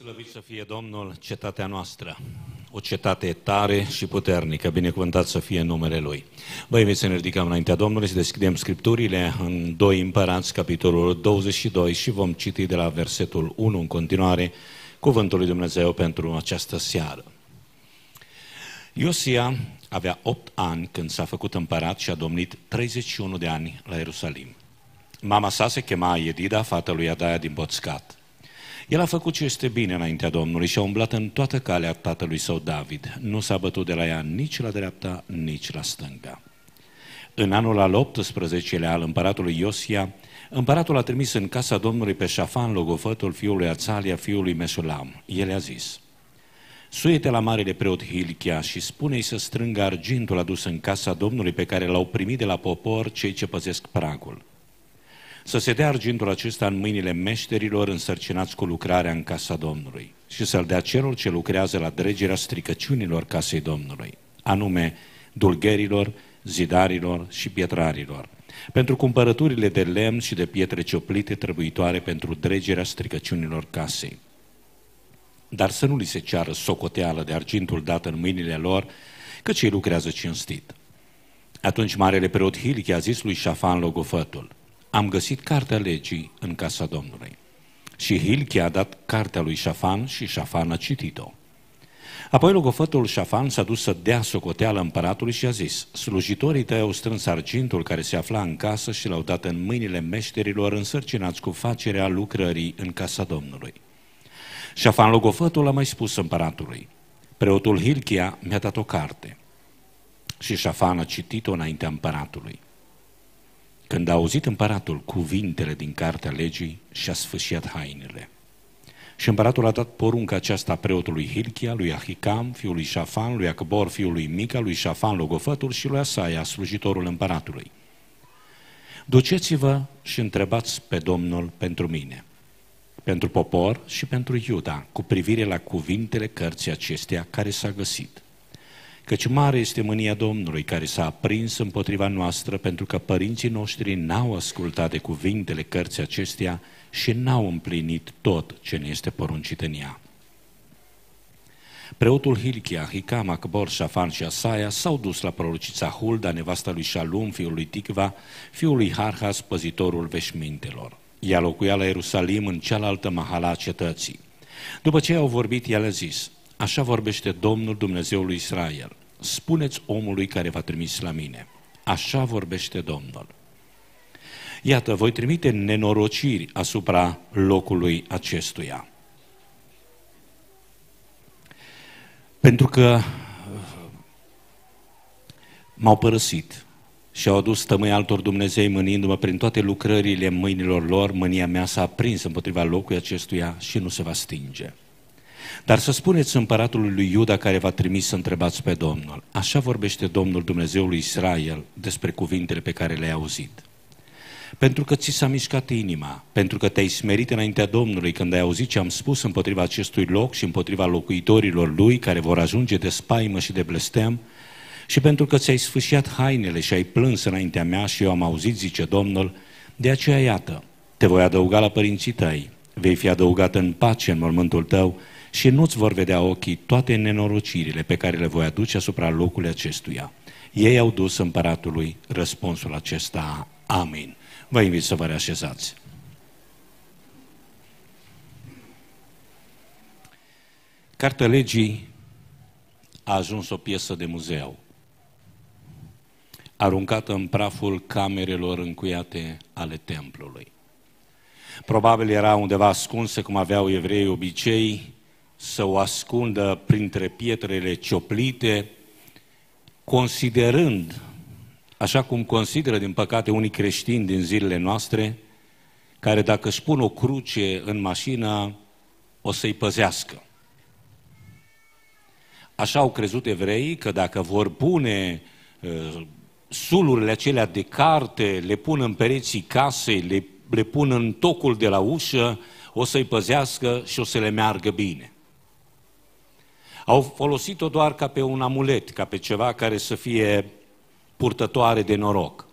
Slăvit să fie Domnul, cetatea noastră, o cetate tare și puternică, binecuvântat să fie numele Lui. Vă invit să ne ridicăm înaintea Domnului și deschidem Scripturile în 2 Împărați, capitolul 22 și vom citi de la versetul 1 în continuare Cuvântul lui Dumnezeu pentru această seară. Iosia avea 8 ani când s-a făcut împărat și a domnit 31 de ani la Ierusalim. Mama sa se chema Edida, fata lui Adaia din Boțcat. El a făcut ce este bine înaintea Domnului și a umblat în toată calea tatălui său David. Nu s-a bătut de la ea nici la dreapta, nici la stânga. În anul al 18 lea al împăratului Iosia, împăratul a trimis în casa Domnului pe Șafan, logofătul fiului Ațalia, fiului Mesulam. El a zis, Suie-te la marele preot Hilchia și spune-i să strângă argintul adus în casa Domnului pe care l-au primit de la popor cei ce păzesc pragul. Să se dea argintul acesta în mâinile meșterilor însărcinați cu lucrarea în casa Domnului și să-l dea celor ce lucrează la dregerea stricăciunilor casei Domnului, anume dulgherilor, zidarilor și pietrarilor, pentru cumpărăturile de lemn și de pietre cioplite trebuitoare pentru dregerea stricăciunilor casei. Dar să nu li se ceară socoteală de argintul dat în mâinile lor, căci ei lucrează cinstit. Atunci marele preot Hilchi a zis lui Șafan Logofătul, am găsit cartea legii în casa Domnului. Și Hilchia a dat cartea lui Șafan și Șafan a citit-o. Apoi logofătul Șafan s-a dus să dea socoteală împăratului și a zis, slujitorii tăi au strâns argintul care se afla în casă și l-au dat în mâinile meșterilor însărcinați cu facerea lucrării în casa Domnului. Șafan logofătul a mai spus împăratului, preotul Hilchia mi-a dat o carte. Și Șafan a citit-o înaintea împăratului. Când a auzit împăratul cuvintele din cartea legii, și-a sfâșiat hainele. Și împăratul a dat porunca aceasta preotului Hilchia, lui Ahicam, fiul lui Șafan, lui Acbor, fiul lui Mica, lui Șafan, logofătul și lui Asaia, slujitorul împăratului. Duceți-vă și întrebați pe Domnul pentru mine, pentru popor și pentru Iuda, cu privire la cuvintele cărții acesteia care s-a găsit. Căci mare este mânia Domnului care s-a aprins împotriva noastră pentru că părinții noștri n-au ascultat de cuvintele cărții acesteia și n-au împlinit tot ce ne este poruncit în ea. Preotul Hilchia, Hicam, Acbor, Șafan și Asaia s-au dus la prorocița Hulda, nevasta lui Shalum, fiul lui Ticva, fiul lui Harhas, păzitorul veșmintelor. Ea locuia la Ierusalim în cealaltă mahala a cetății. După ce au vorbit, el a zis, Așa vorbește Domnul Dumnezeul lui Israel. Spuneți omului care va trimis la mine. Așa vorbește Domnul. Iată, voi trimite nenorociri asupra locului acestuia. Pentru că uh, m-au părăsit și au adus tămâi altor Dumnezei mânindu-mă prin toate lucrările mâinilor lor, mânia mea s-a prins împotriva locului acestuia și nu se va stinge. Dar să spuneți împăratului lui Iuda care va trimis să întrebați pe Domnul. Așa vorbește Domnul Dumnezeul Israel despre cuvintele pe care le-ai auzit. Pentru că ți s-a mișcat inima, pentru că te-ai smerit înaintea Domnului când ai auzit ce am spus împotriva acestui loc și împotriva locuitorilor lui care vor ajunge de spaimă și de blestem, și pentru că ți-ai sfâșiat hainele și ai plâns înaintea mea și eu am auzit, zice Domnul, de aceea iată, te voi adăuga la părinții tăi, vei fi adăugat în pace în mormântul tău și nu-ți vor vedea ochii toate nenorocirile pe care le voi aduce asupra locului acestuia. Ei au dus împăratului răspunsul acesta. Amin. Vă invit să vă reașezați. Cartea legii a ajuns o piesă de muzeu, aruncată în praful camerelor încuiate ale templului. Probabil era undeva ascunsă, cum aveau evreii obicei, să o ascundă printre pietrele cioplite, considerând, așa cum consideră, din păcate, unii creștini din zilele noastre, care dacă își pun o cruce în mașină, o să-i păzească. Așa au crezut evreii că dacă vor pune ă, sulurile acelea de carte, le pun în pereții casei, le, le pun în tocul de la ușă, o să-i păzească și o să le meargă bine. Au folosit-o doar ca pe un amulet, ca pe ceva care să fie purtătoare de noroc.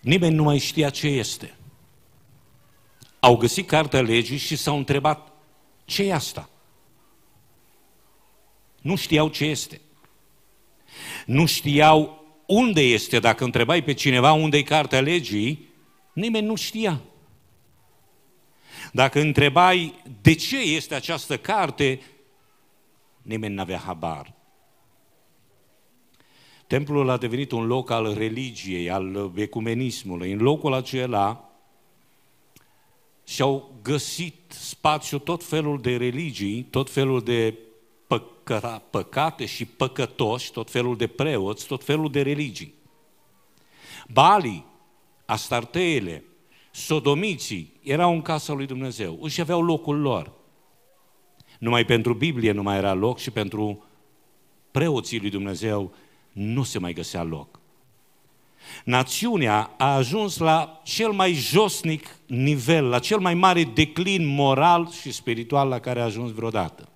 Nimeni nu mai știa ce este. Au găsit cartea legii și s-au întrebat ce e asta? Nu știau ce este. Nu știau unde este. Dacă întrebai pe cineva unde e cartea legii, nimeni nu știa. Dacă întrebai de ce este această carte, nimeni n-avea habar. Templul a devenit un loc al religiei, al ecumenismului. În locul acela și-au găsit spațiu tot felul de religii, tot felul de păcăra, păcate și păcătoși, tot felul de preoți, tot felul de religii. Bali, astarteele, sodomiții erau în casa lui Dumnezeu, își aveau locul lor. Numai pentru Biblie nu mai era loc și pentru preoții lui Dumnezeu nu se mai găsea loc. Națiunea a ajuns la cel mai josnic nivel, la cel mai mare declin moral și spiritual la care a ajuns vreodată.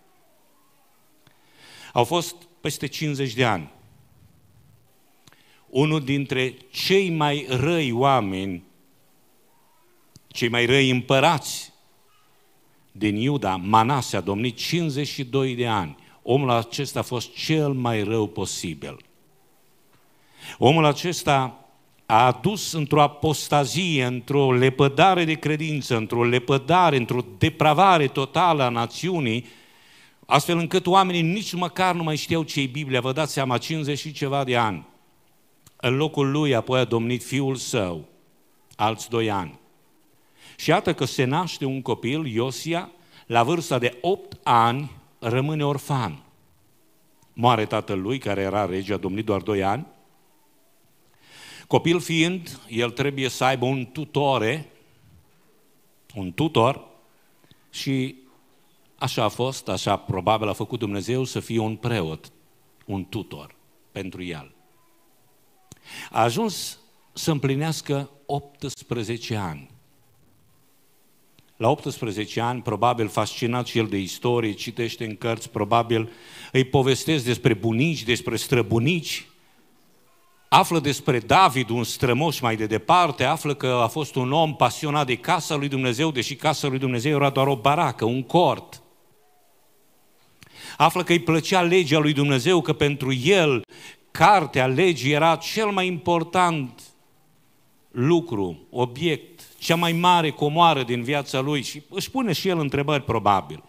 Au fost peste 50 de ani. Unul dintre cei mai răi oameni cei mai răi împărați din Iuda, Manase, a domnit 52 de ani. Omul acesta a fost cel mai rău posibil. Omul acesta a adus într-o apostazie, într-o lepădare de credință, într-o lepădare, într-o depravare totală a națiunii, astfel încât oamenii nici măcar nu mai știau ce e Biblia, vă dați seama, 50 și ceva de ani. În locul lui apoi a domnit fiul său, alți doi ani. Și iată că se naște un copil, Iosia, la vârsta de 8 ani rămâne orfan. Moare tatăl lui, care era rege, a domnit doar 2 ani. Copil fiind, el trebuie să aibă un tutore, un tutor, și așa a fost, așa probabil a făcut Dumnezeu să fie un preot, un tutor pentru el. A ajuns să împlinească 18 ani la 18 ani, probabil fascinat și el de istorie, citește în cărți, probabil îi povestesc despre bunici, despre străbunici, află despre David, un strămoș mai de departe, află că a fost un om pasionat de casa lui Dumnezeu, deși casa lui Dumnezeu era doar o baracă, un cort. Află că îi plăcea legea lui Dumnezeu, că pentru el cartea legii era cel mai important lucru, obiect cea mai mare comoară din viața lui și își pune și el întrebări probabil.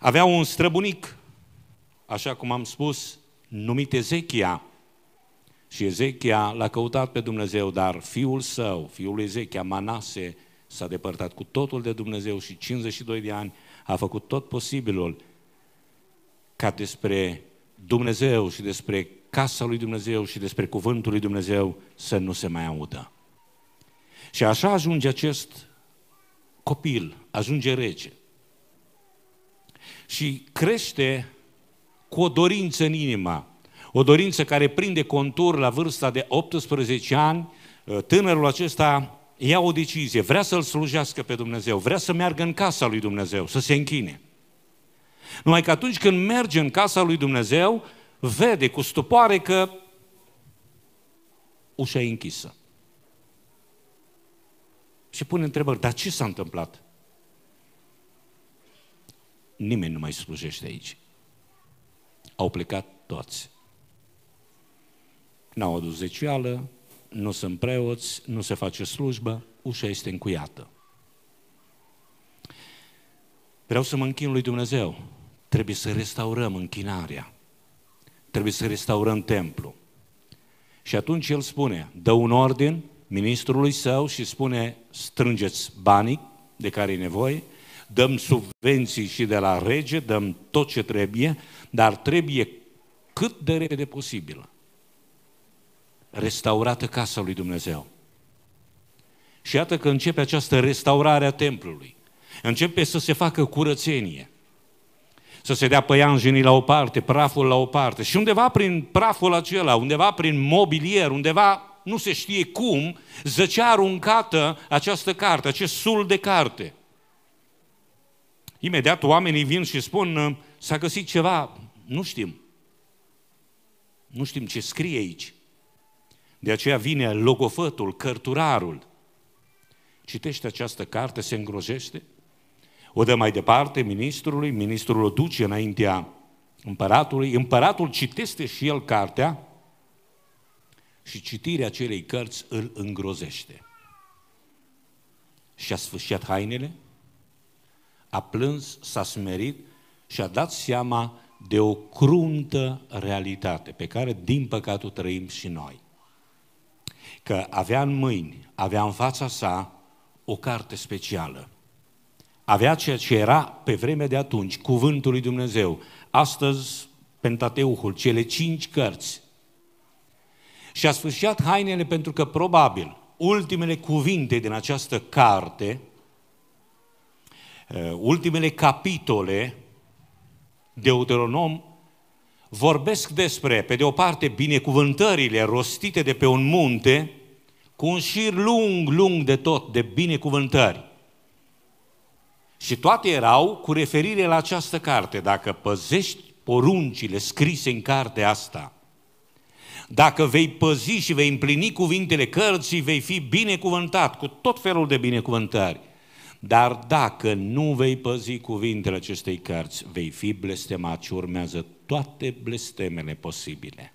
Avea un străbunic, așa cum am spus, numit Ezechia. Și Ezechia l-a căutat pe Dumnezeu, dar fiul său, fiul Ezechia, Manase, s-a depărtat cu totul de Dumnezeu și 52 de ani a făcut tot posibilul ca despre Dumnezeu și despre casa lui Dumnezeu și despre cuvântul lui Dumnezeu să nu se mai audă. Și așa ajunge acest copil, ajunge rege. Și crește cu o dorință în inima, o dorință care prinde contur la vârsta de 18 ani, tânărul acesta ia o decizie, vrea să-L slujească pe Dumnezeu, vrea să meargă în casa lui Dumnezeu, să se închine. Numai că atunci când merge în casa lui Dumnezeu, vede cu stupoare că ușa e închisă și pune întrebări. Dar ce s-a întâmplat? Nimeni nu mai slujește aici. Au plecat toți. N-au adus zecială, nu sunt preoți, nu se face slujbă, ușa este încuiată. Vreau să mă închin lui Dumnezeu. Trebuie să restaurăm închinarea. Trebuie să restaurăm templu. Și atunci el spune, dă un ordin ministrului său și spune strângeți banii de care e nevoie, dăm subvenții și de la rege, dăm tot ce trebuie, dar trebuie cât de repede posibil restaurată casa lui Dumnezeu. Și iată că începe această restaurare a templului. Începe să se facă curățenie. Să se dea păianjenii la o parte, praful la o parte. Și undeva prin praful acela, undeva prin mobilier, undeva nu se știe cum, zăcea aruncată această carte, acest sul de carte. Imediat oamenii vin și spun, ă, s-a găsit ceva, nu știm. Nu știm ce scrie aici. De aceea vine logofătul, cărturarul. Citește această carte, se îngrojește, o dă mai departe ministrului, ministrul o duce înaintea împăratului, împăratul citește și el cartea, și citirea acelei cărți îl îngrozește. Și-a sfârșit hainele, a plâns, s-a smerit și a dat seama de o cruntă realitate pe care, din păcate, o trăim și noi. Că avea în mâini, avea în fața sa o carte specială. Avea ceea ce era pe vremea de atunci, Cuvântul lui Dumnezeu. Astăzi, Pentateuhul, cele cinci cărți și a sfârșit hainele pentru că probabil ultimele cuvinte din această carte, eh, ultimele capitole Deuteronom vorbesc despre, pe de o parte, binecuvântările rostite de pe un munte, cu un șir lung, lung de tot, de binecuvântări. Și toate erau cu referire la această carte. Dacă păzești poruncile scrise în cartea asta, dacă vei păzi și vei împlini cuvintele cărții, vei fi binecuvântat cu tot felul de binecuvântări. Dar dacă nu vei păzi cuvintele acestei cărți, vei fi blestemat și urmează toate blestemele posibile.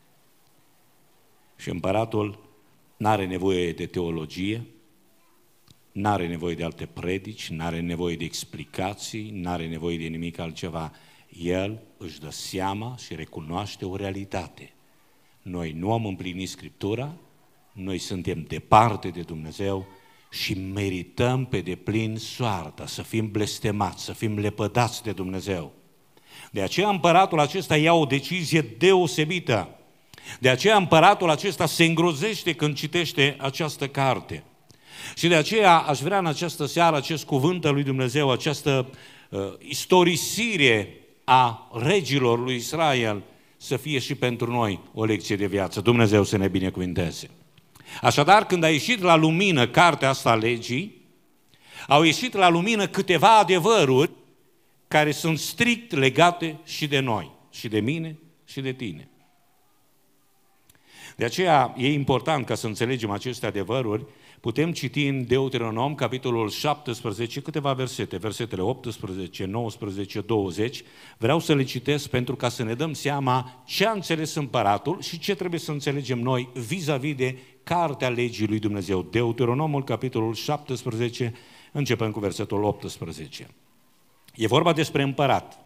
Și împăratul n are nevoie de teologie, n are nevoie de alte predici, n are nevoie de explicații, n are nevoie de nimic altceva. El își dă seama și recunoaște o realitate. Noi nu am împlinit Scriptura, noi suntem departe de Dumnezeu și merităm pe deplin soarta, să fim blestemați, să fim lepădați de Dumnezeu. De aceea împăratul acesta ia o decizie deosebită. De aceea împăratul acesta se îngrozește când citește această carte. Și de aceea aș vrea în această seară acest cuvânt al lui Dumnezeu, această uh, istorisire a regilor lui Israel, să fie și pentru noi o lecție de viață. Dumnezeu să ne binecuvinteze. Așadar, când a ieșit la lumină cartea asta legii, au ieșit la lumină câteva adevăruri care sunt strict legate și de noi, și de mine, și de tine. De aceea e important ca să înțelegem aceste adevăruri Putem citi în Deuteronom, capitolul 17, câteva versete, versetele 18, 19, 20. Vreau să le citesc pentru ca să ne dăm seama ce a înțeles împăratul și ce trebuie să înțelegem noi vis-a-vis de Cartea Legii lui Dumnezeu. Deuteronomul, capitolul 17, începem cu versetul 18. E vorba despre împărat.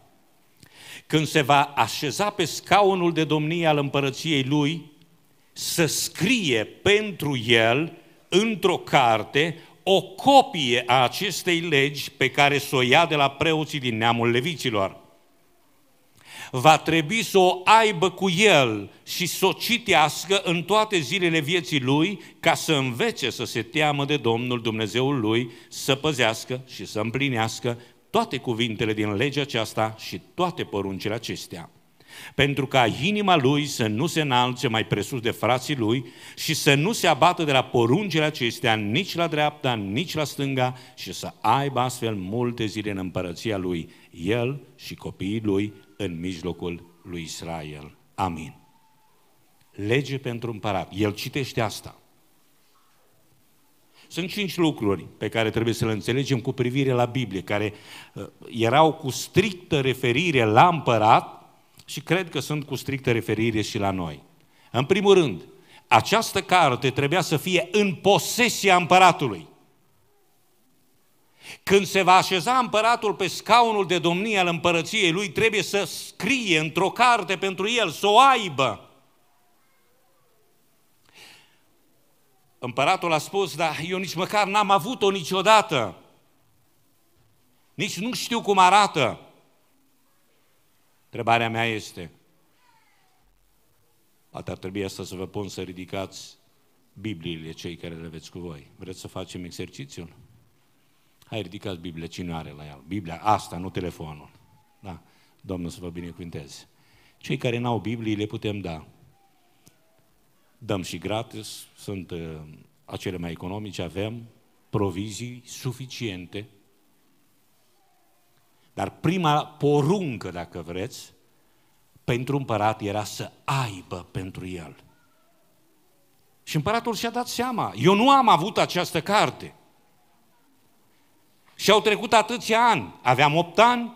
Când se va așeza pe scaunul de domnie al împărăției lui, să scrie pentru el într-o carte o copie a acestei legi pe care să o ia de la preoții din neamul leviților. Va trebui să o aibă cu el și să o citească în toate zilele vieții lui ca să învețe să se teamă de Domnul Dumnezeul lui, să păzească și să împlinească toate cuvintele din legea aceasta și toate poruncile acestea pentru ca inima lui să nu se înalțe mai presus de frații lui și să nu se abată de la poruncile acestea nici la dreapta, nici la stânga și să aibă astfel multe zile în împărăția lui, el și copiii lui în mijlocul lui Israel. Amin. Lege pentru împărat. El citește asta. Sunt cinci lucruri pe care trebuie să le înțelegem cu privire la Biblie, care uh, erau cu strictă referire la împărat, și cred că sunt cu strictă referire și la noi. În primul rând, această carte trebuia să fie în posesia împăratului. Când se va așeza împăratul pe scaunul de domnie al împărăției lui, trebuie să scrie într-o carte pentru el, să o aibă. Împăratul a spus, dar eu nici măcar n-am avut-o niciodată. Nici nu știu cum arată. Întrebarea mea este, poate ar trebui asta să vă pun să ridicați Bibliile cei care le aveți cu voi. Vreți să facem exercițiul? Hai, ridicați Biblia, cine are la el? Biblia asta, nu telefonul. Da, Domnul să vă binecuvânteze. Cei care n-au Biblii le putem da. Dăm și gratis, sunt uh, acele mai economice, avem provizii suficiente dar prima poruncă, dacă vreți, pentru împărat era să aibă pentru el. Și împăratul și-a dat seama, eu nu am avut această carte. Și au trecut atâția ani, aveam 8 ani,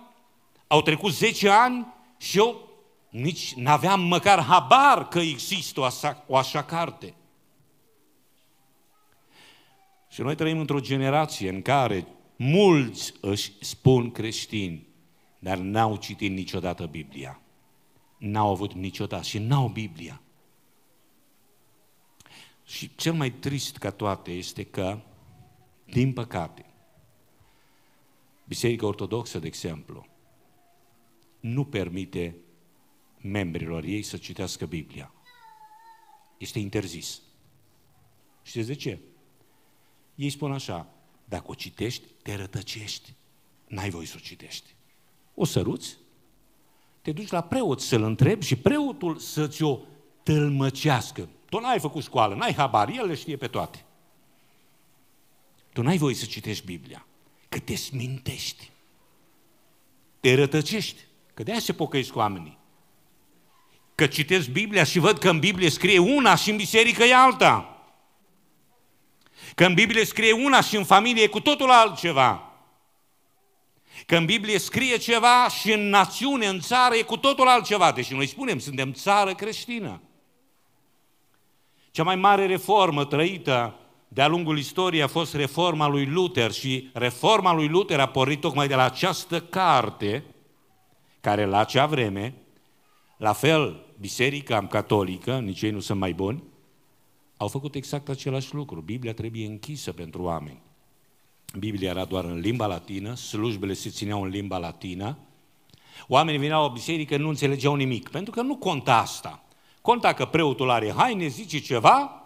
au trecut 10 ani și eu nici n-aveam măcar habar că există o așa, o așa carte. Și noi trăim într-o generație în care mulți își spun creștini, dar n-au citit niciodată Biblia. N-au avut niciodată și n-au Biblia. Și cel mai trist ca toate este că, din păcate, Biserica Ortodoxă, de exemplu, nu permite membrilor ei să citească Biblia. Este interzis. Știți de ce? Ei spun așa, dacă o citești, te rătăcești. N-ai voie să o citești. O săruți, te duci la preot să-l întrebi și preotul să-ți o tălmăcească. Tu n-ai făcut școală, n-ai habar, el le știe pe toate. Tu n-ai voie să citești Biblia, că te smintești. Te rătăcești, că de-aia se pocăiesc oamenii. Că citesc Biblia și văd că în Biblie scrie una și în biserică e alta. Că în Biblie scrie una și în familie e cu totul altceva. Că în Biblie scrie ceva și în națiune, în țară, e cu totul altceva. Deși noi spunem, suntem țară creștină. Cea mai mare reformă trăită de-a lungul istoriei a fost reforma lui Luther și reforma lui Luther a pornit tocmai de la această carte, care la acea vreme, la fel biserica catolică, nici ei nu sunt mai buni, au făcut exact același lucru. Biblia trebuie închisă pentru oameni. Biblia era doar în limba latină, slujbele se țineau în limba latină, oamenii veneau la biserică, nu înțelegeau nimic, pentru că nu conta asta. Conta că preotul are haine, zice ceva,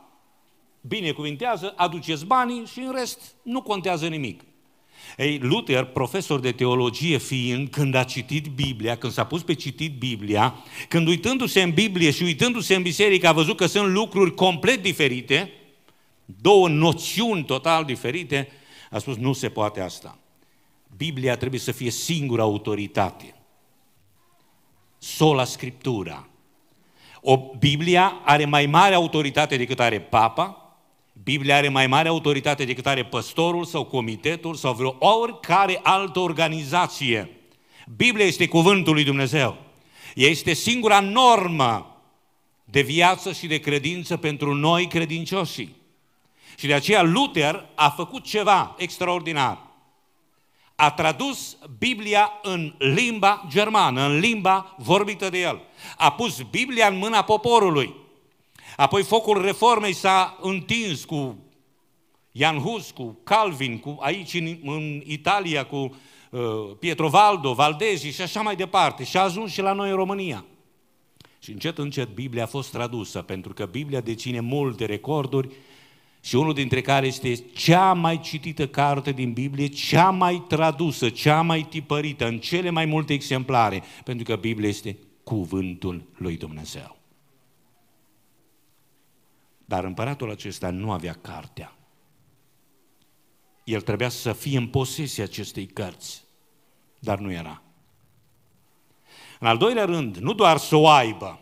binecuvintează, aduceți banii și în rest nu contează nimic. Ei, Luther, profesor de teologie fiind, când a citit Biblia, când s-a pus pe citit Biblia, când uitându-se în Biblie și uitându-se în biserică a văzut că sunt lucruri complet diferite, două noțiuni total diferite, a spus nu se poate asta. Biblia trebuie să fie singura autoritate. Sola Scriptura. O Biblia are mai mare autoritate decât are Papa, Biblia are mai mare autoritate decât are păstorul sau comitetul sau vreo oricare altă organizație. Biblia este cuvântul lui Dumnezeu. Ea este singura normă de viață și de credință pentru noi credincioșii. Și de aceea Luther a făcut ceva extraordinar. A tradus Biblia în limba germană, în limba vorbită de el. A pus Biblia în mâna poporului. Apoi focul reformei s-a întins cu Jan Hus, cu Calvin, cu aici în, în Italia, cu uh, Pietro Valdo, Valdezi și așa mai departe. Și a ajuns și la noi în România. Și încet, încet Biblia a fost tradusă, pentru că Biblia deține multe recorduri și unul dintre care este cea mai citită carte din Biblie, cea mai tradusă, cea mai tipărită, în cele mai multe exemplare, pentru că Biblia este cuvântul lui Dumnezeu. Dar împăratul acesta nu avea cartea. El trebuia să fie în posesie acestei cărți, dar nu era. În al doilea rând, nu doar să o aibă.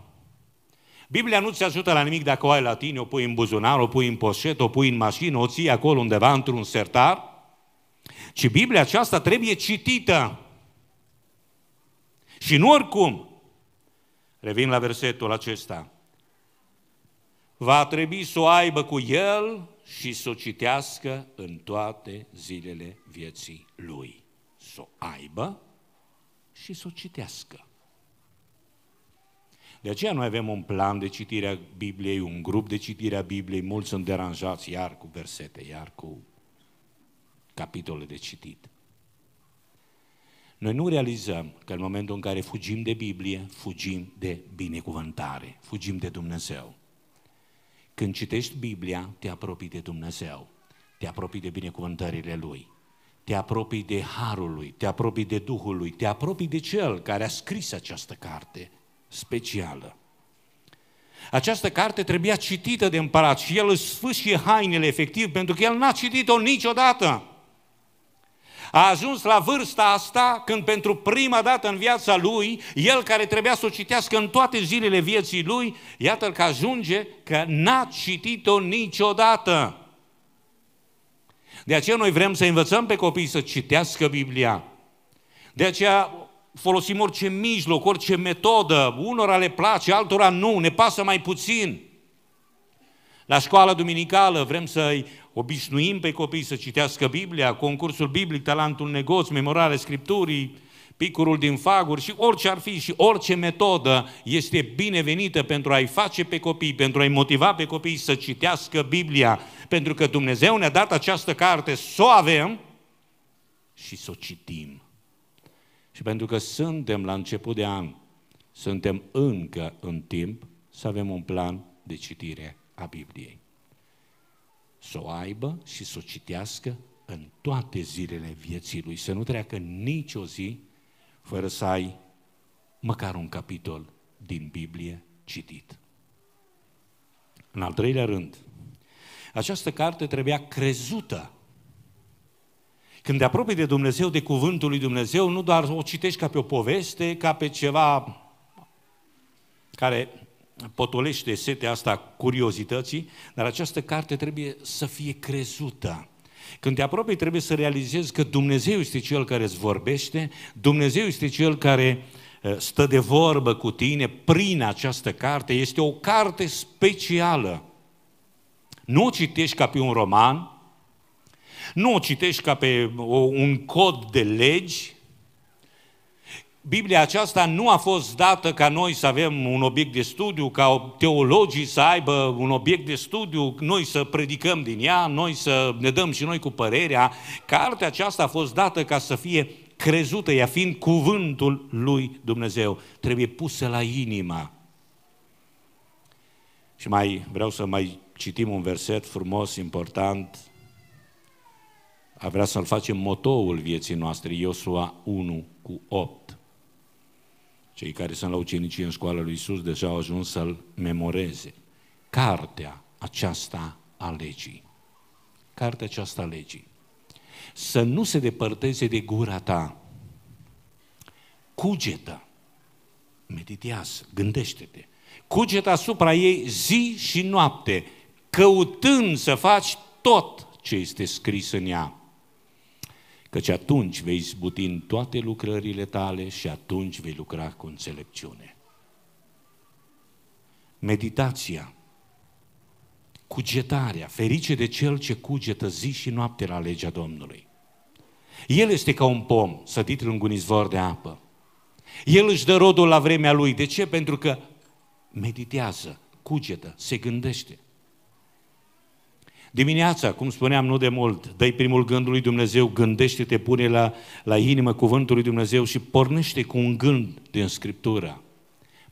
Biblia nu ți ajută la nimic dacă o ai la tine, o pui în buzunar, o pui în poșet, o pui în mașină, o ții acolo undeva într-un sertar, ci Biblia aceasta trebuie citită. Și nu oricum. Revin la versetul acesta va trebui să o aibă cu el și să o citească în toate zilele vieții lui. Să o aibă și să o citească. De aceea noi avem un plan de citire a Bibliei, un grup de citire a Bibliei, mulți sunt deranjați iar cu versete, iar cu capitole de citit. Noi nu realizăm că în momentul în care fugim de Biblie, fugim de binecuvântare, fugim de Dumnezeu. Când citești Biblia, te apropii de Dumnezeu, te apropii de binecuvântările Lui, te apropii de Harul Lui, te apropii de Duhul Lui, te apropii de Cel care a scris această carte specială. Această carte trebuia citită de împărat și el își sfâșie hainele efectiv pentru că el n-a citit-o niciodată. A ajuns la vârsta asta când pentru prima dată în viața lui, el care trebuia să o citească în toate zilele vieții lui, iată că ajunge că n-a citit-o niciodată. De aceea noi vrem să învățăm pe copii să citească Biblia. De aceea folosim orice mijloc, orice metodă, unora le place, altora nu, ne pasă mai puțin – la școala duminicală vrem să-i obișnuim pe copii să citească Biblia, concursul biblic, talentul negoț, memorarea Scripturii, picurul din faguri și orice ar fi și orice metodă este binevenită pentru a-i face pe copii, pentru a-i motiva pe copii să citească Biblia. Pentru că Dumnezeu ne-a dat această carte să o avem și să o citim. Și pentru că suntem la început de an, suntem încă în timp să avem un plan de citire a Bibliei. Să o aibă și să o citească în toate zilele vieții lui, să nu treacă nici o zi fără să ai măcar un capitol din Biblie citit. În al treilea rând, această carte trebuia crezută. Când te apropii de Dumnezeu, de cuvântul lui Dumnezeu, nu doar o citești ca pe o poveste, ca pe ceva care potolește setea asta curiozității, dar această carte trebuie să fie crezută. Când te apropii, trebuie să realizezi că Dumnezeu este Cel care îți vorbește, Dumnezeu este Cel care eh, stă de vorbă cu tine prin această carte. Este o carte specială. Nu o citești ca pe un roman, nu o citești ca pe un cod de legi, Biblia aceasta nu a fost dată ca noi să avem un obiect de studiu, ca teologii să aibă un obiect de studiu, noi să predicăm din ea, noi să ne dăm și noi cu părerea. Cartea aceasta a fost dată ca să fie crezută, ea fiind cuvântul lui Dumnezeu. Trebuie pusă la inima. Și mai vreau să mai citim un verset frumos, important. A vrea să-l facem motoul vieții noastre, Iosua 1 cu 8. Cei care sunt la ucenicie în școala lui Isus deja au ajuns să-l memoreze. Cartea aceasta a legii. Cartea aceasta a legii. Să nu se depărteze de gura ta. Cugetă. Meditează, gândește-te. Cugetă asupra ei zi și noapte, căutând să faci tot ce este scris în ea căci atunci vei zbuti în toate lucrările tale și atunci vei lucra cu înțelepciune. Meditația, cugetarea, ferice de cel ce cugetă zi și noapte la legea Domnului. El este ca un pom sădit lângă un izvor de apă. El își dă rodul la vremea lui. De ce? Pentru că meditează, cugetă, se gândește. Dimineața, cum spuneam nu de mult, dă primul gândul lui Dumnezeu, gândește-te, pune la, la inimă cuvântul lui Dumnezeu și pornește cu un gând din Scriptură.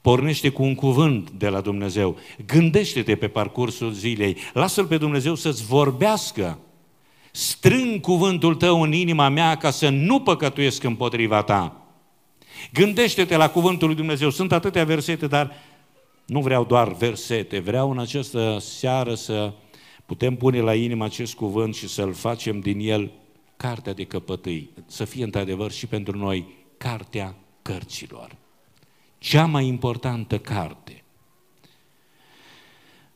Pornește cu un cuvânt de la Dumnezeu. Gândește-te pe parcursul zilei. Lasă-L pe Dumnezeu să-ți vorbească. Strâng cuvântul tău în inima mea ca să nu păcătuiesc împotriva ta. Gândește-te la cuvântul lui Dumnezeu. Sunt atâtea versete, dar nu vreau doar versete. Vreau în această seară să Putem pune la inimă acest cuvânt și să-l facem din el cartea de căpătâi, să fie într-adevăr și pentru noi cartea cărților. Cea mai importantă carte.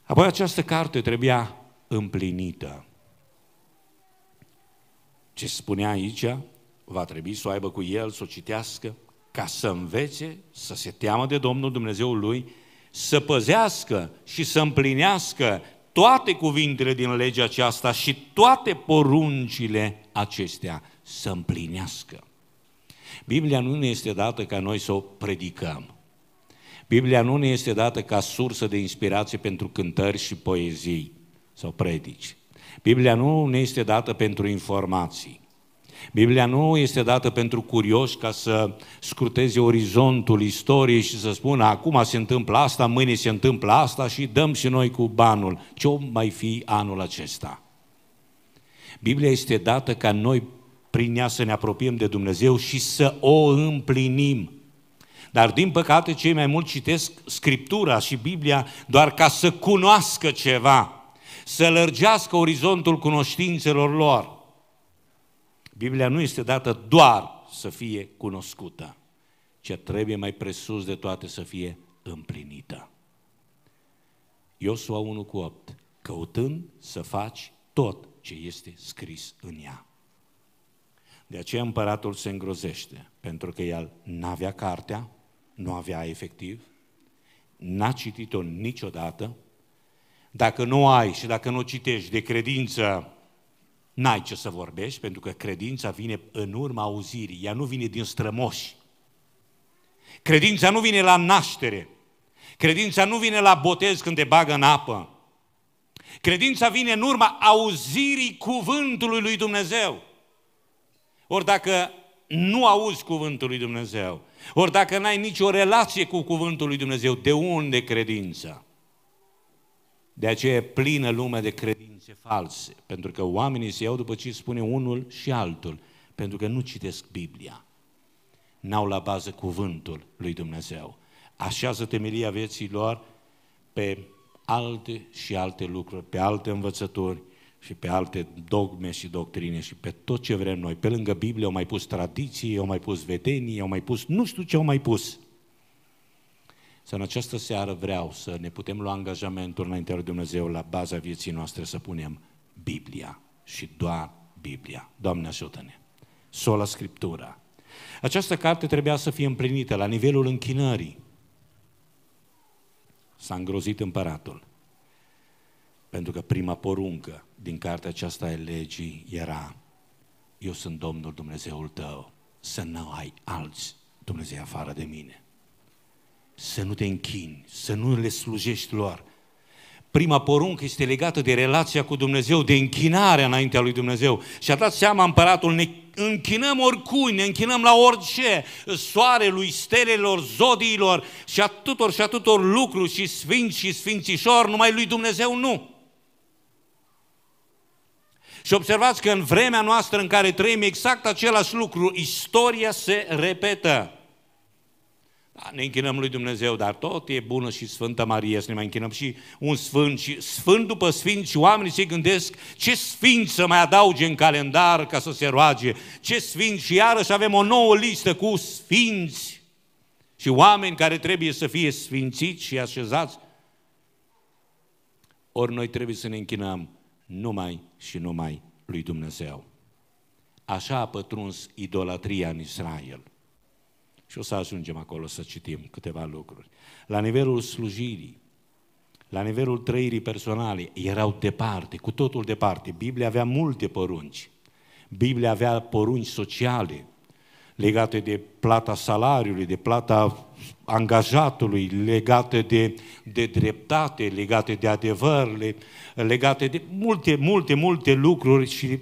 Apoi această carte trebuia împlinită. Ce spunea aici, va trebui să o aibă cu el, să o citească, ca să învețe, să se teamă de Domnul Dumnezeul lui, să păzească și să împlinească toate cuvintele din legea aceasta și toate poruncile acestea să împlinească. Biblia nu ne este dată ca noi să o predicăm. Biblia nu ne este dată ca sursă de inspirație pentru cântări și poezii sau predici. Biblia nu ne este dată pentru informații. Biblia nu este dată pentru curioși ca să scruteze orizontul istoriei și să spună acum se întâmplă asta, mâine se întâmplă asta și dăm și noi cu banul. Ce mai fi anul acesta? Biblia este dată ca noi prin ea să ne apropiem de Dumnezeu și să o împlinim. Dar din păcate cei mai mulți citesc Scriptura și Biblia doar ca să cunoască ceva, să lărgească orizontul cunoștințelor lor. Biblia nu este dată doar să fie cunoscută, ci trebuie mai presus de toate să fie împlinită. Iosua 1 cu 8. Căutând să faci tot ce este scris în ea. De aceea împăratul se îngrozește, pentru că el n-avea cartea, nu avea efectiv, n-a citit-o niciodată. Dacă nu ai și dacă nu citești de credință n-ai ce să vorbești, pentru că credința vine în urma auzirii, ea nu vine din strămoși. Credința nu vine la naștere, credința nu vine la botez când te bagă în apă. Credința vine în urma auzirii cuvântului lui Dumnezeu. Ori dacă nu auzi cuvântul lui Dumnezeu, ori dacă n-ai nicio relație cu cuvântul lui Dumnezeu, de unde credința? De aceea e plină lumea de credință credințe false, pentru că oamenii se iau după ce spune unul și altul, pentru că nu citesc Biblia. N-au la bază cuvântul lui Dumnezeu. Așează temelia vieții lor pe alte și alte lucruri, pe alte învățături și pe alte dogme și doctrine și pe tot ce vrem noi. Pe lângă Biblie au mai pus tradiții, au mai pus vedenii, au mai pus nu știu ce au mai pus. Să în această seară vreau să ne putem lua angajamentul înaintea lui Dumnezeu la baza vieții noastre să punem Biblia și doar Biblia. Doamne ajută-ne! Sola Scriptura. Această carte trebuia să fie împlinită la nivelul închinării. S-a îngrozit împăratul. Pentru că prima poruncă din cartea aceasta a legii era Eu sunt Domnul Dumnezeul tău, să nu ai alți Dumnezei afară de mine să nu te închini, să nu le slujești lor. Prima poruncă este legată de relația cu Dumnezeu, de închinarea înaintea lui Dumnezeu. Și a dat seama împăratul, ne închinăm oricui, ne închinăm la orice, soarelui, stelelor, zodiilor și a tuturor și a tuturor lucru și sfinți și sfințișor, numai lui Dumnezeu nu. Și observați că în vremea noastră în care trăim exact același lucru, istoria se repetă ne închinăm lui Dumnezeu, dar tot e bună și Sfântă Maria, să ne mai închinăm și un sfânt și sfânt după sfânt și oamenii se gândesc ce sfânt să mai adauge în calendar ca să se roage, ce sfânt și iarăși avem o nouă listă cu sfinți și oameni care trebuie să fie sfințiți și așezați. Ori noi trebuie să ne închinăm numai și numai lui Dumnezeu. Așa a pătruns idolatria în Israel. Și o să ajungem acolo să citim câteva lucruri. La nivelul slujirii, la nivelul trăirii personale, erau departe, cu totul departe. Biblia avea multe porunci. Biblia avea porunci sociale, legate de plata salariului, de plata angajatului, legate de, de dreptate, legate de adevăr, legate de multe, multe, multe lucruri și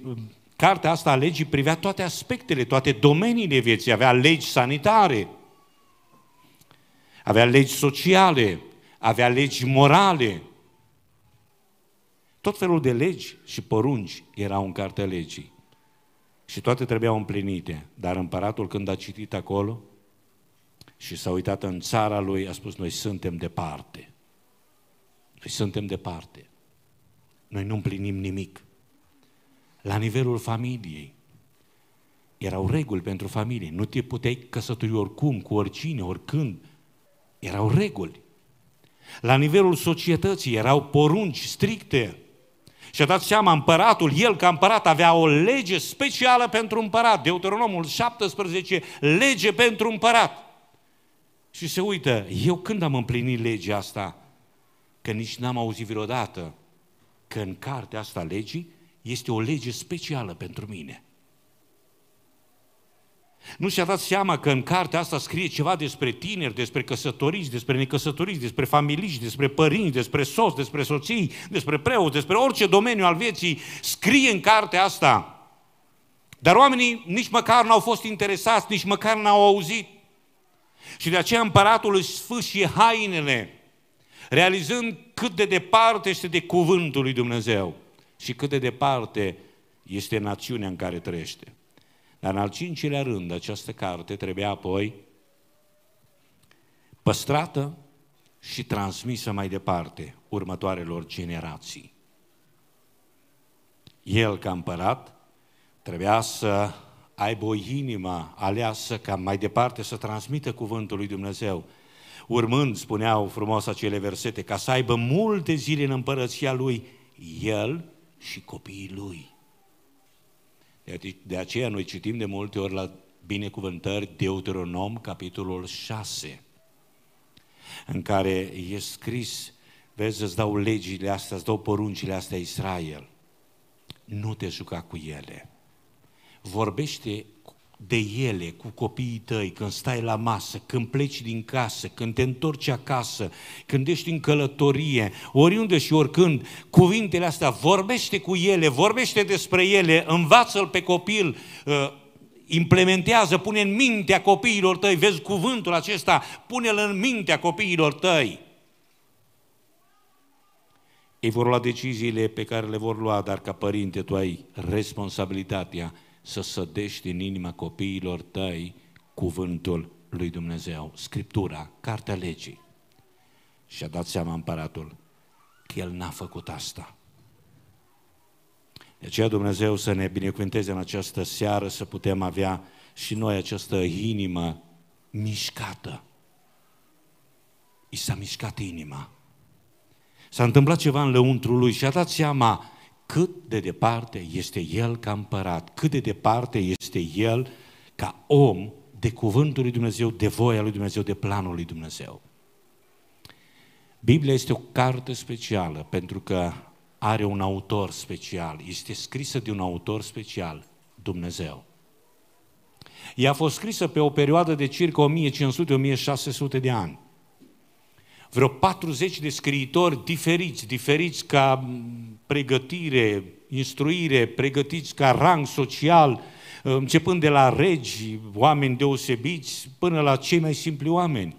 Cartea asta a legii privea toate aspectele, toate domeniile vieții. Avea legi sanitare, avea legi sociale, avea legi morale. Tot felul de legi și porunci erau în cartea legii. Și toate trebuiau împlinite. Dar împăratul când a citit acolo și s-a uitat în țara lui, a spus, noi suntem departe. Noi suntem departe. Noi nu împlinim nimic la nivelul familiei. Erau reguli pentru familie. Nu te puteai căsători oricum, cu oricine, oricând. Erau reguli. La nivelul societății erau porunci stricte. Și a dat seama, împăratul, el ca împărat avea o lege specială pentru împărat. Deuteronomul 17, lege pentru împărat. Și se uită, eu când am împlinit legea asta? Că nici n-am auzit vreodată că în cartea asta legii este o lege specială pentru mine. Nu și-a dat seama că în cartea asta scrie ceva despre tineri, despre căsătoriți, despre necăsătoriți, despre familiști, despre părinți, despre soți, despre soții, despre preoți, despre orice domeniu al vieții scrie în cartea asta. Dar oamenii nici măcar n-au fost interesați, nici măcar n-au auzit. Și de aceea împăratul își sfâșie hainele, realizând cât de departe este de cuvântul lui Dumnezeu și cât de departe este națiunea în care trăiește. Dar în al cincilea rând, această carte trebuia apoi păstrată și transmisă mai departe următoarelor generații. El, ca împărat, trebuia să aibă o inimă aleasă ca mai departe să transmită cuvântul lui Dumnezeu. Urmând, spuneau frumos acele versete, ca să aibă multe zile în împărăția lui, el și copiii lui. De aceea noi citim de multe ori la binecuvântări Deuteronom, capitolul 6, în care e scris, vezi, îți dau legile astea, îți dau poruncile astea Israel. Nu te juca cu ele. Vorbește de ele cu copiii tăi, când stai la masă, când pleci din casă, când te întorci acasă, când ești în călătorie, oriunde și oricând, cuvintele astea, vorbește cu ele, vorbește despre ele, învață-l pe copil, uh, implementează, pune în mintea copiilor tăi, vezi cuvântul acesta, pune-l în mintea copiilor tăi. Ei vor lua deciziile pe care le vor lua, dar ca părinte tu ai responsabilitatea să sădești în inima copiilor tăi cuvântul lui Dumnezeu, Scriptura, Cartea Legii. Și-a dat seama împăratul că el n-a făcut asta. De aceea Dumnezeu să ne binecuvânteze în această seară, să putem avea și noi această inimă mișcată. I s-a mișcat inima. S-a întâmplat ceva în lui și a dat seama cât de departe este El ca împărat, cât de departe este El ca om de cuvântul lui Dumnezeu, de voia lui Dumnezeu, de planul lui Dumnezeu. Biblia este o carte specială pentru că are un autor special, este scrisă de un autor special, Dumnezeu. Ea a fost scrisă pe o perioadă de circa 1500-1600 de ani vreo 40 de scriitori diferiți, diferiți ca pregătire, instruire, pregătiți ca rang social, începând de la regi, oameni deosebiți, până la cei mai simpli oameni.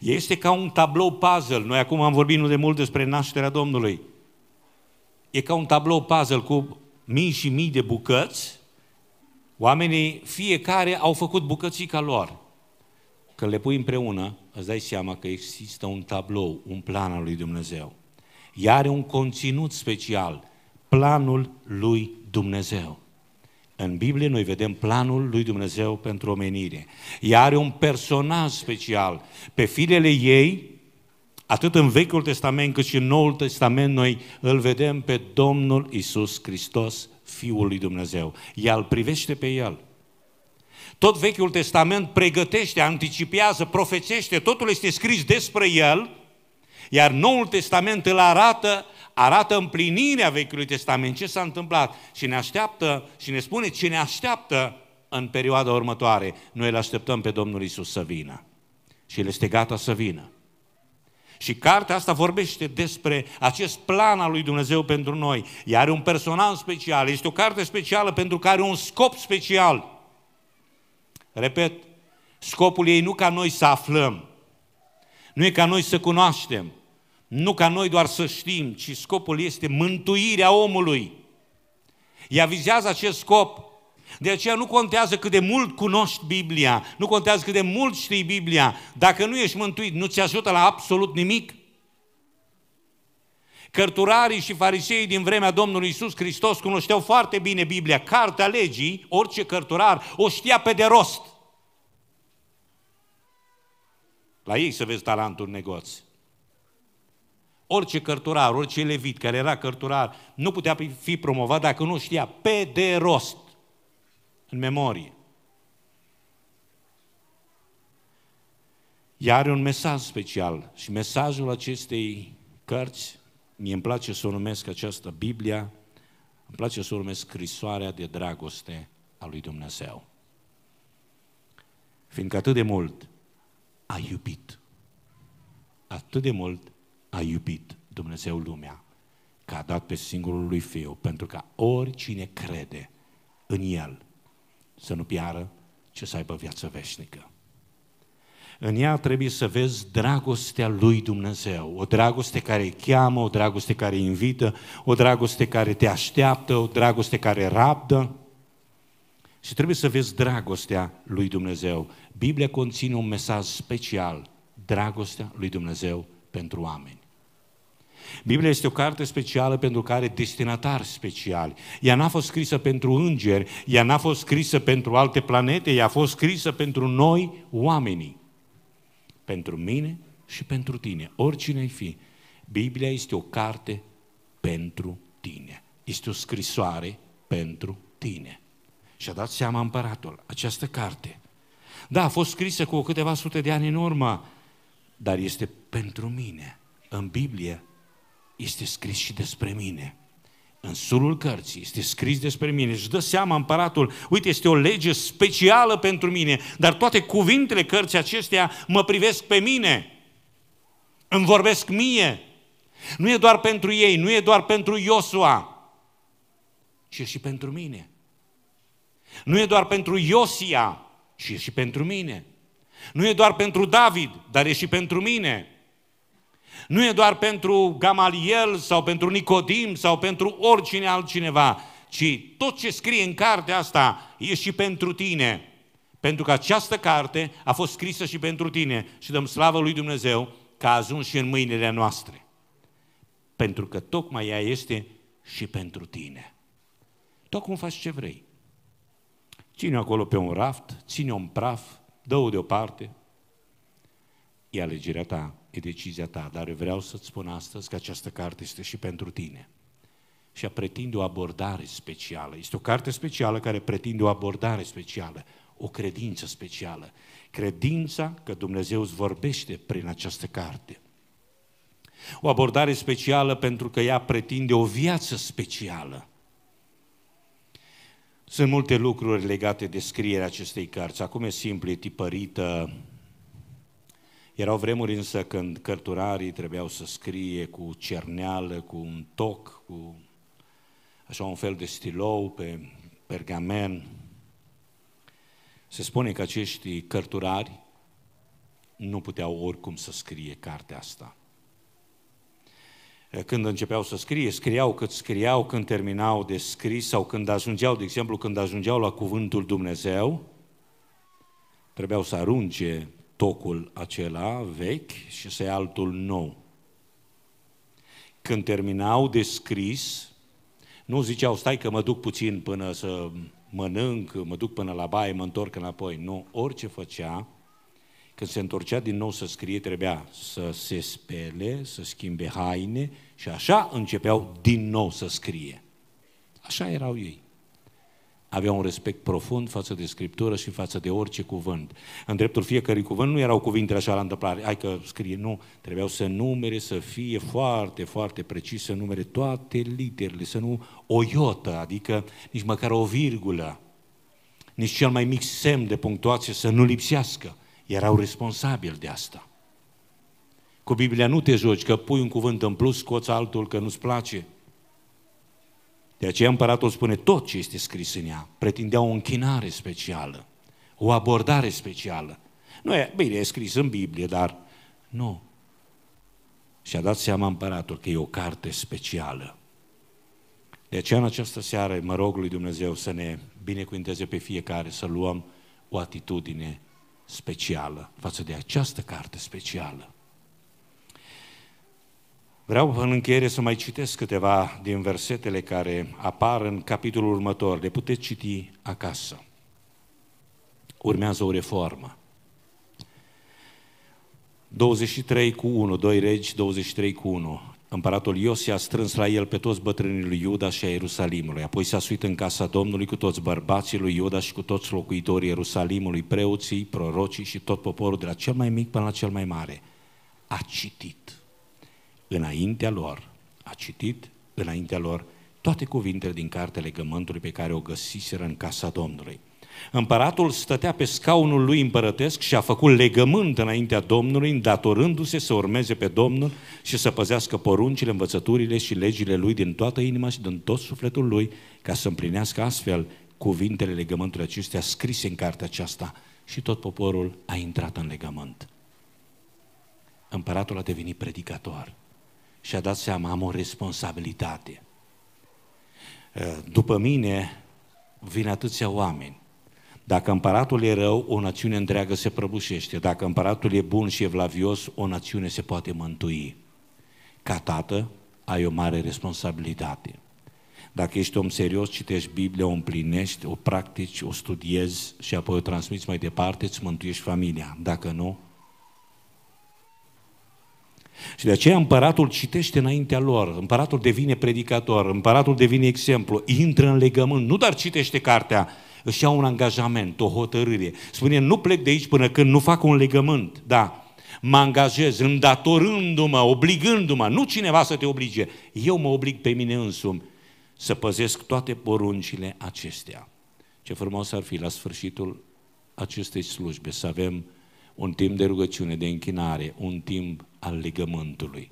Este ca un tablou puzzle. Noi acum am vorbit nu de mult despre nașterea Domnului. E ca un tablou puzzle cu mii și mii de bucăți. Oamenii, fiecare, au făcut bucățica lor. Când le pui împreună, îți dai seama că există un tablou, un plan al lui Dumnezeu. Ea are un conținut special, planul lui Dumnezeu. În Biblie noi vedem planul lui Dumnezeu pentru omenire. Ea are un personaj special. Pe filele ei, atât în Vechiul Testament cât și în Noul Testament, noi îl vedem pe Domnul Isus Hristos, Fiul lui Dumnezeu. Ea îl privește pe El. Tot Vechiul Testament pregătește, anticipează, profețește, totul este scris despre el, iar Noul Testament îl arată, arată împlinirea Vechiului Testament, ce s-a întâmplat și ne așteaptă și ne spune ce ne așteaptă în perioada următoare. Noi îl așteptăm pe Domnul Isus să vină și El este gata să vină. Și cartea asta vorbește despre acest plan al lui Dumnezeu pentru noi. Iar are un personal special, este o carte specială pentru care are un scop special. Repet, scopul ei nu ca noi să aflăm, nu e ca noi să cunoaștem, nu ca noi doar să știm, ci scopul este mântuirea omului. Ea vizează acest scop. De aceea nu contează cât de mult cunoști Biblia, nu contează cât de mult știi Biblia. Dacă nu ești mântuit, nu ți ajută la absolut nimic. Cărturarii și farisei din vremea Domnului Isus Hristos cunoșteau foarte bine Biblia. Cartea legii, orice cărturar, o știa pe de rost. La ei să vezi talentul în negoț. Orice cărturar, orice levit care era cărturar, nu putea fi promovat dacă nu știa pe de rost, în memorie. Iar are un mesaj special și mesajul acestei cărți Mie îmi place să o numesc această Biblia, îmi place să o numesc scrisoarea de dragoste a lui Dumnezeu. Fiindcă atât de mult a iubit, atât de mult a iubit Dumnezeu lumea, că a dat pe singurul lui Fiu, pentru ca oricine crede în El să nu piară, ci să aibă viață veșnică. În ea trebuie să vezi dragostea lui Dumnezeu, o dragoste care îi cheamă, o dragoste care îi invită, o dragoste care te așteaptă, o dragoste care rabdă. Și trebuie să vezi dragostea lui Dumnezeu. Biblia conține un mesaj special, dragostea lui Dumnezeu pentru oameni. Biblia este o carte specială pentru care destinatari speciali. Ea n-a fost scrisă pentru îngeri, ea n-a fost scrisă pentru alte planete, ea a fost scrisă pentru noi, oamenii. Pentru mine și pentru tine, oricine ai fi. Biblia este o carte pentru tine. Este o scrisoare pentru tine. Și-a dat seama împăratul, această carte. Da, a fost scrisă cu câteva sute de ani în urmă, dar este pentru mine. În Biblie este scris și despre mine. În surul cărții este scris despre mine și dă seama împăratul, uite, este o lege specială pentru mine, dar toate cuvintele cărții acestea mă privesc pe mine, îmi vorbesc mie. Nu e doar pentru ei, nu e doar pentru Iosua, ci e și pentru mine. Nu e doar pentru Iosia, ci e și pentru mine. Nu e doar pentru David, dar e și pentru mine. Nu e doar pentru Gamaliel sau pentru Nicodim sau pentru oricine altcineva, ci tot ce scrie în cartea asta e și pentru tine. Pentru că această carte a fost scrisă și pentru tine și dăm slavă lui Dumnezeu că a ajuns și în mâinile noastre. Pentru că tocmai ea este și pentru tine. Tocmai faci ce vrei. Ține acolo pe un raft, ține în praf, dă-o deoparte. E alegerea ta e decizia ta, dar eu vreau să-ți spun astăzi că această carte este și pentru tine. Și a pretinde o abordare specială. Este o carte specială care pretinde o abordare specială, o credință specială. Credința că Dumnezeu îți vorbește prin această carte. O abordare specială pentru că ea pretinde o viață specială. Sunt multe lucruri legate de scrierea acestei cărți. Acum e simplu, e tipărită, erau vremuri însă când cărturarii trebuiau să scrie cu cerneală, cu un toc, cu așa un fel de stilou pe pergamen. Se spune că acești cărturari nu puteau oricum să scrie cartea asta. Când începeau să scrie, scriau cât scriau, când terminau de scris sau când ajungeau, de exemplu, când ajungeau la cuvântul Dumnezeu, trebuiau să arunce tocul acela vechi și să ia altul nou. Când terminau de scris, nu ziceau, stai că mă duc puțin până să mănânc, mă duc până la baie, mă întorc înapoi. Nu, orice făcea, când se întorcea din nou să scrie, trebuia să se spele, să schimbe haine și așa începeau din nou să scrie. Așa erau ei avea un respect profund față de Scriptură și față de orice cuvânt. În dreptul fiecărui cuvânt nu erau cuvinte așa la întâmplare, hai că scrie, nu, trebuiau să numere, să fie foarte, foarte precis, să numere toate literele, să nu o iotă, adică nici măcar o virgulă, nici cel mai mic semn de punctuație să nu lipsească. Erau responsabili de asta. Cu Biblia nu te joci, că pui un cuvânt în plus, scoți altul că nu-ți place – de aceea împăratul spune tot ce este scris în ea. Pretindea o închinare specială, o abordare specială. Nu e, bine, e scris în Biblie, dar nu. Și-a dat seama împăratul că e o carte specială. De aceea în această seară mă rog lui Dumnezeu să ne binecuvinteze pe fiecare, să luăm o atitudine specială față de această carte specială. Vreau în încheiere să mai citesc câteva din versetele care apar în capitolul următor. Le puteți citi acasă. Urmează o reformă. 23 cu 1, 2 regi 23 cu 1. Împăratul Iosia a strâns la el pe toți bătrânii lui Iuda și a Ierusalimului. Apoi s-a suit în casa Domnului cu toți bărbații lui Iuda și cu toți locuitorii Ierusalimului, preoții, prorocii și tot poporul, de la cel mai mic până la cel mai mare. A citit înaintea lor, a citit înaintea lor toate cuvintele din cartea legământului pe care o găsiseră în casa Domnului. Împăratul stătea pe scaunul lui împărătesc și a făcut legământ înaintea Domnului, îndatorându-se să urmeze pe Domnul și să păzească poruncile, învățăturile și legile lui din toată inima și din tot sufletul lui, ca să împlinească astfel cuvintele legământului acestea scrise în cartea aceasta. Și tot poporul a intrat în legământ. Împăratul a devenit predicator și-a dat seama, am o responsabilitate. Eh, după mine vin atâția oameni. Dacă împăratul e rău, o națiune întreagă se prăbușește. Dacă împăratul e bun și evlavios, o națiune se poate mântui. Ca tată, ai o mare responsabilitate. Dacă ești om serios, citești Biblia, o împlinești, o practici, o studiezi și apoi o transmiți mai departe, îți mântuiești familia. Dacă nu, și de aceea împăratul citește înaintea lor, împăratul devine predicator, împăratul devine exemplu, intră în legământ, nu doar citește cartea, își ia un angajament, o hotărâre. Spune, nu plec de aici până când nu fac un legământ, da, mă angajez îndatorându-mă, obligându-mă, nu cineva să te oblige, eu mă oblig pe mine însumi să păzesc toate poruncile acestea. Ce frumos ar fi la sfârșitul acestei slujbe să avem un timp de rugăciune, de închinare, un timp al legământului.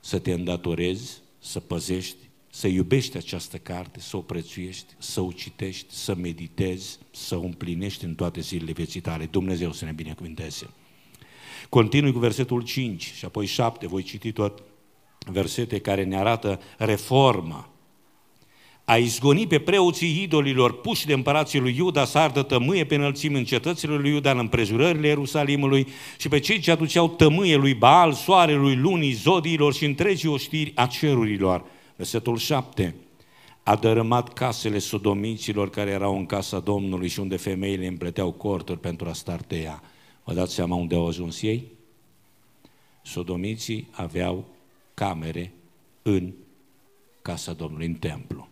Să te îndatorezi, să păzești, să iubești această carte, să o prețuiești, să o citești, să meditezi, să o împlinești în toate zilele vieții tale. Dumnezeu să ne binecuvinteze. Continui cu versetul 5 și apoi 7, voi citi tot versete care ne arată reforma a izgoni pe preoții idolilor puși de împărații lui Iuda să ardă tămâie pe înălțime în cetățile lui Iuda, în împrejurările Ierusalimului și pe cei ce aduceau tămâie lui Baal, soarelui, lunii, zodiilor și întregii oștiri a cerurilor. Versetul 7. A dărâmat casele sodomiților care erau în casa Domnului și unde femeile împleteau corturi pentru a Astartea. Vă dați seama unde au ajuns ei? Sodomiții aveau camere în casa Domnului, în templu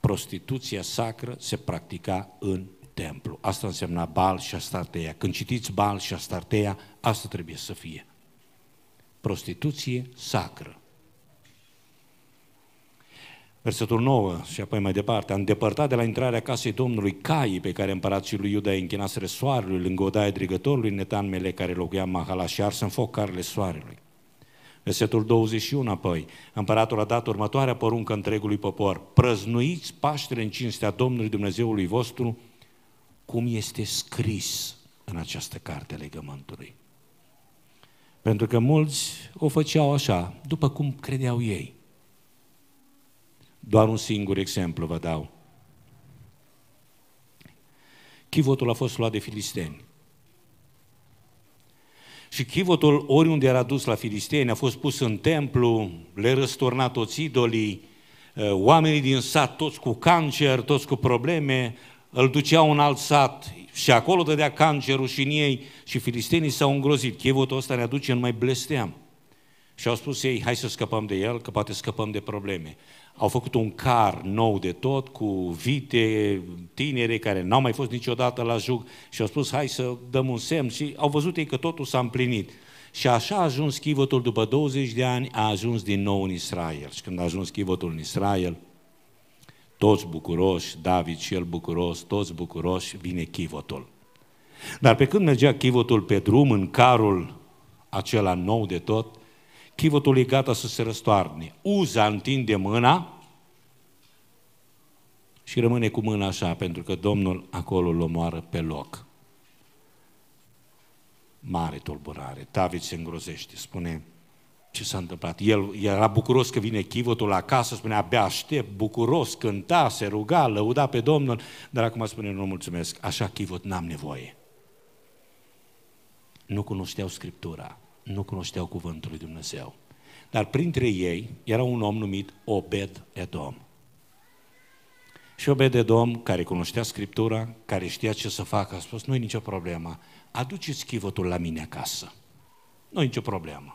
prostituția sacră se practica în templu. Asta însemna Bal și Astarteia. Când citiți Bal și Astarteia, asta trebuie să fie. Prostituție sacră. Versetul 9 și apoi mai departe. Am depărtat de la intrarea casei Domnului caii pe care împărații lui Iuda îi închinaseră soarelui lângă odaia drigătorului Netan Mele care locuia în Mahala și ars în foc carele soarelui. Versetul 21 apoi, împăratul a dat următoarea poruncă întregului popor. Prăznuiți Paștele în cinstea Domnului Dumnezeului vostru, cum este scris în această carte legământului. Pentru că mulți o făceau așa, după cum credeau ei. Doar un singur exemplu vă dau. Chivotul a fost luat de filisteni. Și chivotul oriunde era dus la filisteeni a fost pus în templu, le răsturna toți idolii, ă, oamenii din sat, toți cu cancer, toți cu probleme, îl duceau în alt sat și acolo dădea în ei și filistenii s-au îngrozit. Chivotul ăsta ne aduce în mai blesteam. Și au spus ei, hai să scăpăm de el, că poate scăpăm de probleme. Au făcut un car nou de tot cu vite tinere care n-au mai fost niciodată la jug și au spus hai să dăm un semn și au văzut ei că totul s-a împlinit. Și așa a ajuns chivotul după 20 de ani, a ajuns din nou în Israel. Și când a ajuns chivotul în Israel, toți bucuroși, David și el bucuros, toți bucuroși, vine chivotul. Dar pe când mergea chivotul pe drum în carul acela nou de tot, chivotul e gata să se răstoarne. Uza întinde mâna și rămâne cu mâna așa, pentru că Domnul acolo îl omoară pe loc. Mare tulburare. David se îngrozește, spune, ce s-a întâmplat? El era bucuros că vine chivotul acasă, spune, abia aștept, bucuros, cânta, se ruga, lăuda pe Domnul, dar acum spune, nu mulțumesc, așa chivot n-am nevoie. Nu cunoșteau Scriptura nu cunoșteau cuvântul lui Dumnezeu. Dar printre ei era un om numit Obed Edom. Și Obed Edom, care cunoștea Scriptura, care știa ce să facă, a spus, nu e nicio problemă, aduceți chivotul la mine acasă. nu e nicio problemă.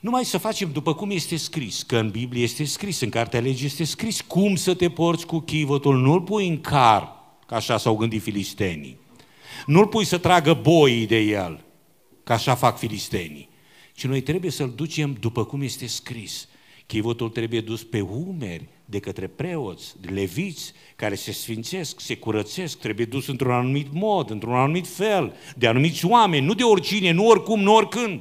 Numai să facem după cum este scris, că în Biblie este scris, în Cartea Legii este scris cum să te porți cu chivotul, nu-l pui în car, ca așa s-au gândit filistenii. Nu-l pui să tragă boii de el, că așa fac filistenii, Și noi trebuie să-l ducem după cum este scris. Chivotul trebuie dus pe umeri de către preoți, de leviți, care se sfințesc, se curățesc, trebuie dus într-un anumit mod, într-un anumit fel, de anumiți oameni, nu de oricine, nu oricum, nu oricând.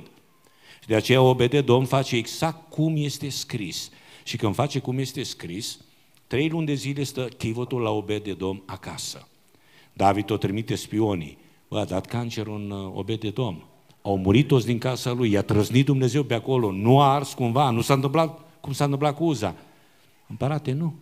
Și de aceea obede Domn face exact cum este scris. Și când face cum este scris, trei luni de zile stă chivotul la obede Domn acasă. David o trimite spionii. Bă, a dat cancer un uh, obede Domn. Au murit toți din casa lui, i-a trăznit Dumnezeu pe acolo, nu a ars cumva, nu s-a întâmplat cum s-a întâmplat cu Uza. Împărate, nu.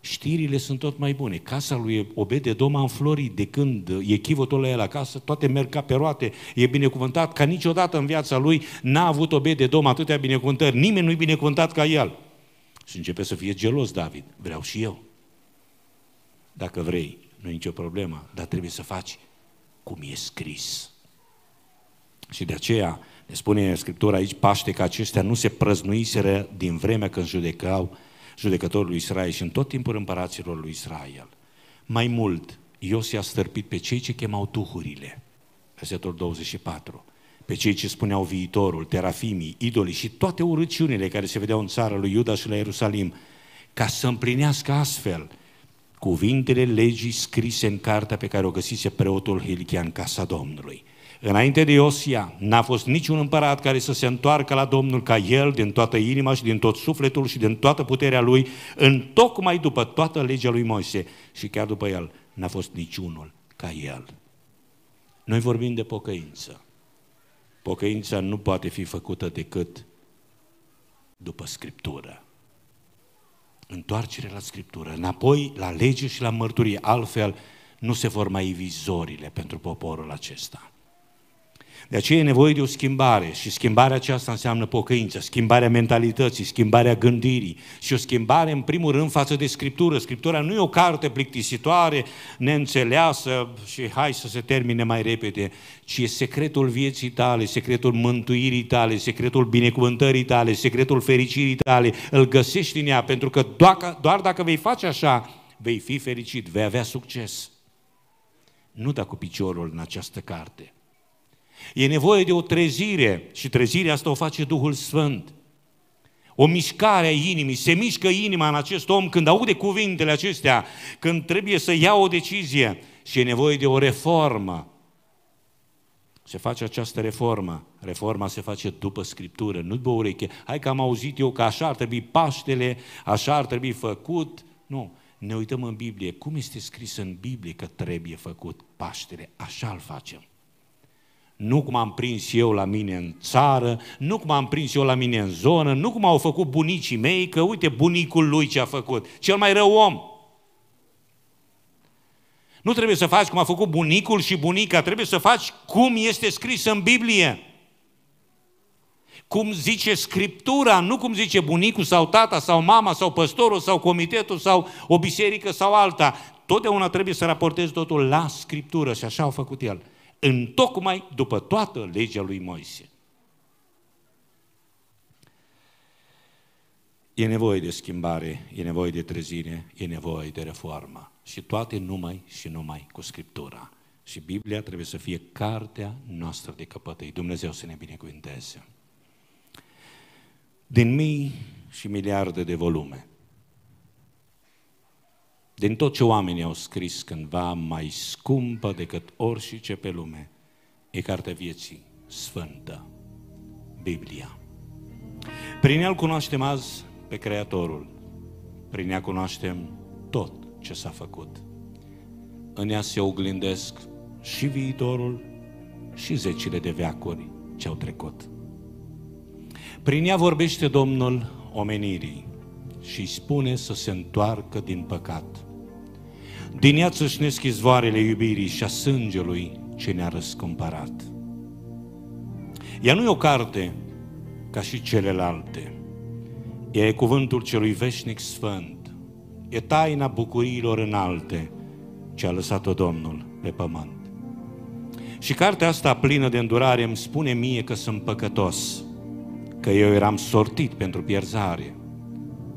Știrile sunt tot mai bune. Casa lui Obede Doma a Florii, de când e chivotul la el acasă, toate merg ca pe roate, e binecuvântat, ca niciodată în viața lui n-a avut Obede Doma atâtea binecuvântări, nimeni nu-i binecuvântat ca el. Și începe să fie gelos David, vreau și eu. Dacă vrei, nu e nicio problemă, dar trebuie să faci cum e scris. Și de aceea ne spune Scriptura aici Paște că acestea nu se prăznuiseră din vremea când judecau judecătorul lui Israel și în tot timpul împăraților lui Israel. Mai mult, Iosif a stârpit pe cei ce chemau tuhurile, Versetul 24 pe cei ce spuneau viitorul, terafimii, idolii și toate urăciunile care se vedeau în țara lui Iuda și la Ierusalim, ca să împlinească astfel cuvintele legii scrise în cartea pe care o găsise preotul Hilichian Casa Domnului. Înainte de Iosia, n-a fost niciun împărat care să se întoarcă la Domnul ca el, din toată inima și din tot sufletul și din toată puterea lui, în tocmai după toată legea lui Moise și chiar după el. N-a fost niciunul ca el. Noi vorbim de pocăință. Pocăința nu poate fi făcută decât după Scriptură. Întoarcere la Scriptură, înapoi la lege și la mărturie. Altfel, nu se vor mai vizorile pentru poporul acesta. De aceea e nevoie de o schimbare și schimbarea aceasta înseamnă pocăință, schimbarea mentalității, schimbarea gândirii și o schimbare în primul rând față de Scriptură. Scriptura nu e o carte plictisitoare, neînțeleasă și hai să se termine mai repede, ci e secretul vieții tale, secretul mântuirii tale, secretul binecuvântării tale, secretul fericirii tale. Îl găsești în ea pentru că doar, dacă vei face așa, vei fi fericit, vei avea succes. Nu da cu piciorul în această carte E nevoie de o trezire și trezirea asta o face Duhul Sfânt. O mișcare a inimii, se mișcă inima în acest om când aude cuvintele acestea, când trebuie să ia o decizie și e nevoie de o reformă. Se face această reformă. Reforma se face după Scriptură, nu după ureche. Hai că am auzit eu că așa ar trebui Paștele, așa ar trebui făcut. Nu, ne uităm în Biblie. Cum este scris în Biblie că trebuie făcut Paștele? Așa îl facem. Nu cum am prins eu la mine în țară, nu cum am prins eu la mine în zonă, nu cum au făcut bunicii mei, că uite bunicul lui ce a făcut. Cel mai rău om. Nu trebuie să faci cum a făcut bunicul și bunica, trebuie să faci cum este scris în Biblie. Cum zice Scriptura, nu cum zice bunicul sau tata sau mama sau păstorul sau comitetul sau o biserică sau alta. Totdeauna trebuie să raportezi totul la Scriptură și așa au făcut el în tocmai după toată legea lui Moise. E nevoie de schimbare, e nevoie de trezire, e nevoie de reformă. Și toate numai și numai cu Scriptura. Și Biblia trebuie să fie cartea noastră de căpătăi. Dumnezeu să ne binecuvânteze. Din mii și miliarde de volume, din tot ce oamenii au scris cândva, mai scumpă decât orice pe lume, e cartea vieții sfântă, Biblia. Prin el cunoaștem azi pe Creatorul, prin ea cunoaștem tot ce s-a făcut. În ea se oglindesc și viitorul și zecile de veacuri ce au trecut. Prin ea vorbește Domnul omenirii și îi spune să se întoarcă din păcat din ea țâșnesc izvoarele iubirii și a sângelui ce ne-a răscumpărat. Ea nu e o carte ca și celelalte. Ea e cuvântul celui veșnic sfânt. E taina bucuriilor înalte ce a lăsat-o Domnul pe pământ. Și cartea asta plină de îndurare îmi spune mie că sunt păcătos, că eu eram sortit pentru pierzare,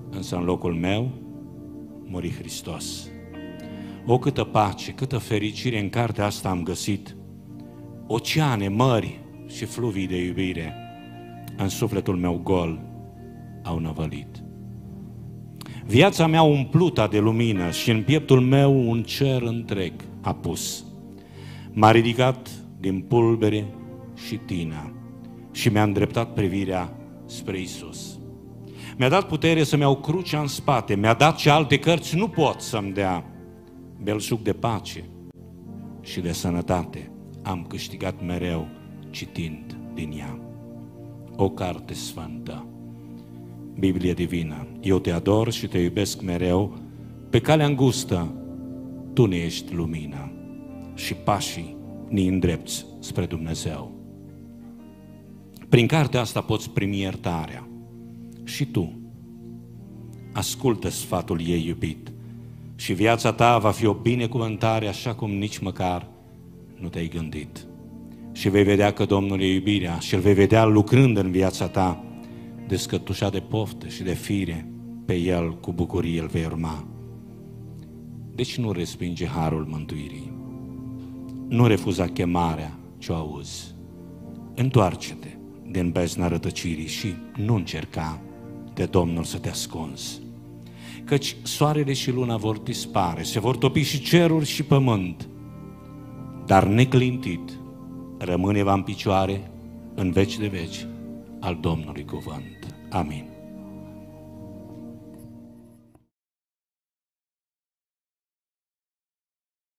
însă în locul meu muri Hristos. O, câtă pace, câtă fericire în cartea asta am găsit. Oceane, mări și fluvii de iubire în sufletul meu gol au năvălit. Viața mea umplută de lumină și în pieptul meu un cer întreg a pus. M-a ridicat din pulbere și tina și mi-a îndreptat privirea spre Isus. Mi-a dat putere să-mi iau crucea în spate, mi-a dat ce alte cărți nu pot să-mi dea belșug de pace și de sănătate am câștigat mereu citind din ea. O carte sfântă, Biblie divină, eu te ador și te iubesc mereu, pe calea îngustă tu ne ești lumină și pașii ni îndrepți spre Dumnezeu. Prin cartea asta poți primi iertarea. Și tu, ascultă sfatul ei iubit, și viața ta va fi o binecuvântare așa cum nici măcar nu te-ai gândit. Și vei vedea că Domnul e iubirea și îl vei vedea lucrând în viața ta, descătușa de poftă și de fire, pe el cu bucurie îl vei urma. Deci nu respinge harul mântuirii. Nu refuza chemarea ce o auzi. Întoarce-te din bezna rătăcirii și nu încerca de Domnul să te ascunzi căci soarele și luna vor dispare, se vor topi și cerul și pământ, dar neclintit rămâne va în picioare în veci de veci al Domnului cuvânt. Amin.